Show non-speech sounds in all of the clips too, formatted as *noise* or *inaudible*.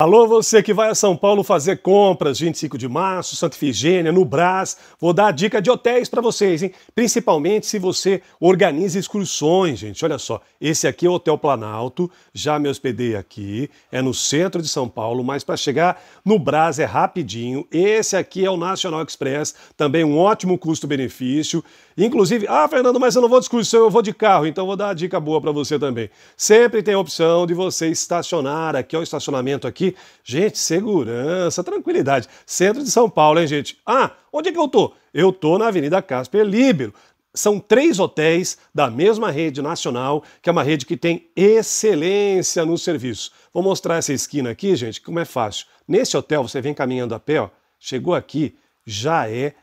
Alô, você que vai a São Paulo fazer compras, 25 de março, Santa Ifigênia, no Brás. Vou dar a dica de hotéis para vocês, hein? Principalmente se você organiza excursões, gente. Olha só, esse aqui é o Hotel Planalto, já me hospedei aqui, é no centro de São Paulo, mas para chegar no Brás é rapidinho. Esse aqui é o National Express, também um ótimo custo-benefício. Inclusive, ah, Fernando, mas eu não vou de excursão, eu vou de carro, então vou dar a dica boa para você também. Sempre tem a opção de você estacionar, aqui é o estacionamento aqui, aqui. Gente, segurança, tranquilidade. Centro de São Paulo, hein, gente? Ah, onde é que eu tô? Eu tô na Avenida Casper Libero. São três hotéis da mesma rede nacional, que é uma rede que tem excelência no serviço. Vou mostrar essa esquina aqui, gente, como é fácil. Nesse hotel, você vem caminhando a pé, ó, chegou aqui, já é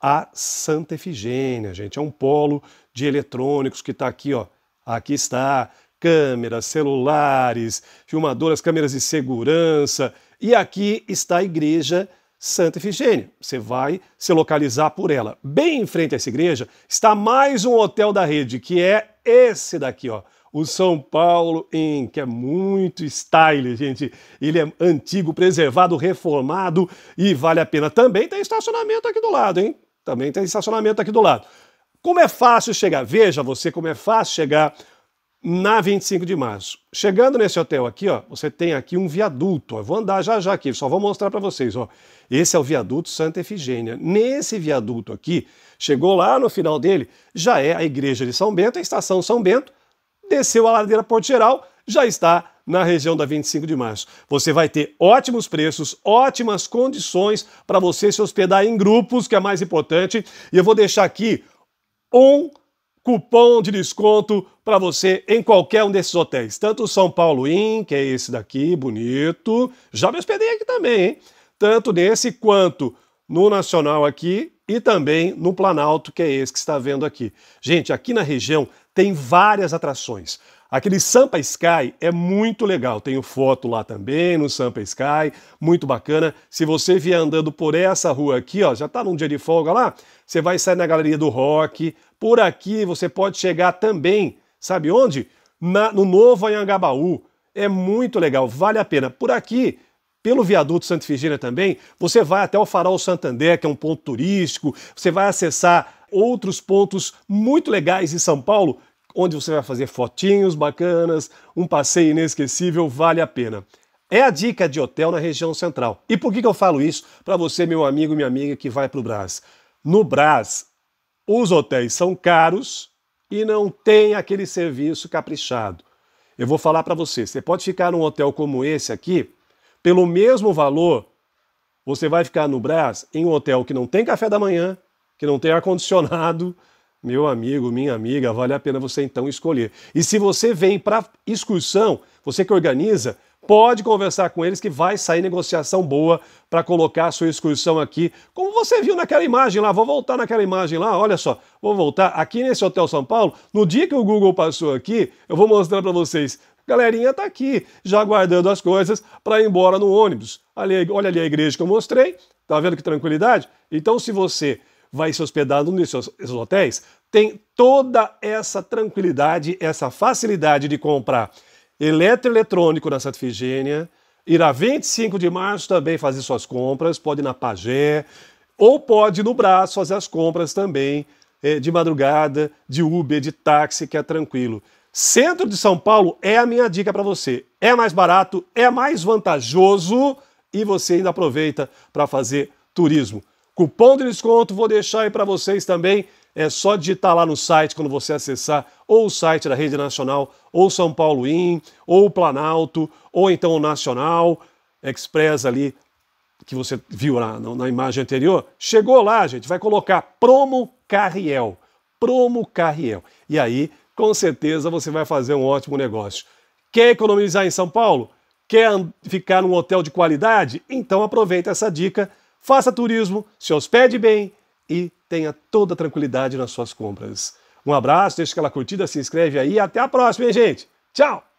a Santa Efigênia, gente. É um polo de eletrônicos que está aqui, ó. Aqui está câmeras, celulares, filmadoras, câmeras de segurança. E aqui está a igreja Santa Efigênia. Você vai se localizar por ela. Bem em frente a essa igreja está mais um hotel da rede, que é esse daqui, ó. O São Paulo em que é muito style, gente. Ele é antigo, preservado, reformado e vale a pena. Também tem estacionamento aqui do lado, hein? Também tem estacionamento aqui do lado. Como é fácil chegar? Veja você como é fácil chegar na 25 de março. Chegando nesse hotel aqui, ó, você tem aqui um viaduto. Eu vou andar já já aqui, só vou mostrar para vocês. Ó. Esse é o viaduto Santa Efigênia. Nesse viaduto aqui, chegou lá no final dele, já é a igreja de São Bento, a estação São Bento, desceu a ladeira Porto Geral, já está na região da 25 de março. Você vai ter ótimos preços, ótimas condições para você se hospedar em grupos, que é mais importante. E eu vou deixar aqui um cupom de desconto para você em qualquer um desses hotéis. Tanto o São Paulo Inn, que é esse daqui, bonito. Já me hospedei aqui também, hein? Tanto nesse quanto no Nacional aqui e também no Planalto, que é esse que está vendo aqui. Gente, aqui na região tem várias atrações. Aquele Sampa Sky é muito legal. Tenho foto lá também no Sampa Sky, muito bacana. Se você vier andando por essa rua aqui, ó, já está num dia de folga lá, você vai sair na Galeria do Rock, por aqui você pode chegar também, sabe onde? Na, no Novo Anhangabaú. É muito legal, vale a pena. Por aqui, pelo viaduto Santa Figênia também, você vai até o Farol Santander, que é um ponto turístico, você vai acessar outros pontos muito legais em São Paulo, onde você vai fazer fotinhos bacanas, um passeio inesquecível, vale a pena. É a dica de hotel na região central. E por que, que eu falo isso para você, meu amigo e minha amiga que vai para o Brás? No Brás, os hotéis são caros e não tem aquele serviço caprichado. Eu vou falar para você, você pode ficar num hotel como esse aqui, pelo mesmo valor, você vai ficar no Brás em um hotel que não tem café da manhã, que não tem ar-condicionado. *laughs* Meu amigo, minha amiga, vale a pena você então escolher. E se você vem para excursão, você que organiza, pode conversar com eles que vai sair negociação boa para colocar a sua excursão aqui. Como você viu naquela imagem lá, vou voltar naquela imagem lá, olha só, vou voltar aqui nesse Hotel São Paulo. No dia que o Google passou aqui, eu vou mostrar para vocês. Galerinha tá aqui, já guardando as coisas para ir embora no ônibus. Ali, olha ali a igreja que eu mostrei, tá vendo que tranquilidade? Então, se você vai se hospedar num desses hotéis, tem toda essa tranquilidade, essa facilidade de comprar eletroeletrônico na Santa Figênia. Irá 25 de março também fazer suas compras, pode ir na Pagé, ou pode ir no braço fazer as compras também, é, de madrugada, de Uber, de táxi, que é tranquilo. Centro de São Paulo é a minha dica para você. É mais barato, é mais vantajoso e você ainda aproveita para fazer turismo. Cupom de desconto vou deixar aí para vocês também. É só digitar lá no site quando você acessar ou o site da Rede Nacional, ou São Paulo In, ou o Planalto, ou então o Nacional Express ali que você viu lá na, na imagem anterior. Chegou lá, gente, vai colocar promo Carriel, promo Carriel. E aí, com certeza você vai fazer um ótimo negócio. Quer economizar em São Paulo? Quer ficar num hotel de qualidade? Então aproveita essa dica, faça turismo, se hospede bem e tenha toda tranquilidade nas suas compras. Um abraço, deixa aquela curtida, se inscreve aí e até a próxima, hein, gente? Tchau!